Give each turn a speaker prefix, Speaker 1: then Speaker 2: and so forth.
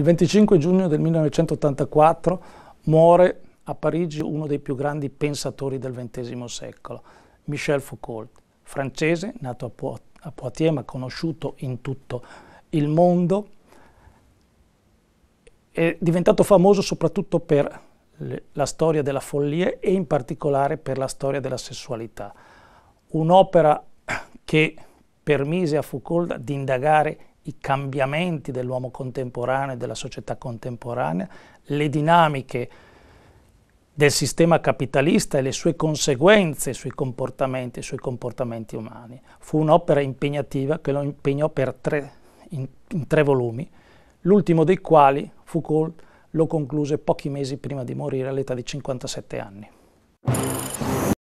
Speaker 1: Il 25 giugno del 1984 muore a Parigi uno dei più grandi pensatori del XX secolo, Michel Foucault, francese, nato a Poitiers ma conosciuto in tutto il mondo, è diventato famoso soprattutto per la storia della follia e in particolare per la storia della sessualità. Un'opera che permise a Foucault di indagare i cambiamenti dell'uomo contemporaneo e della società contemporanea, le dinamiche del sistema capitalista e le sue conseguenze sui comportamenti, e sui comportamenti umani. Fu un'opera impegnativa che lo impegnò tre, in, in, tre volumi, l'ultimo dei quali Foucault lo concluse pochi mesi prima di morire all'età di 57 anni.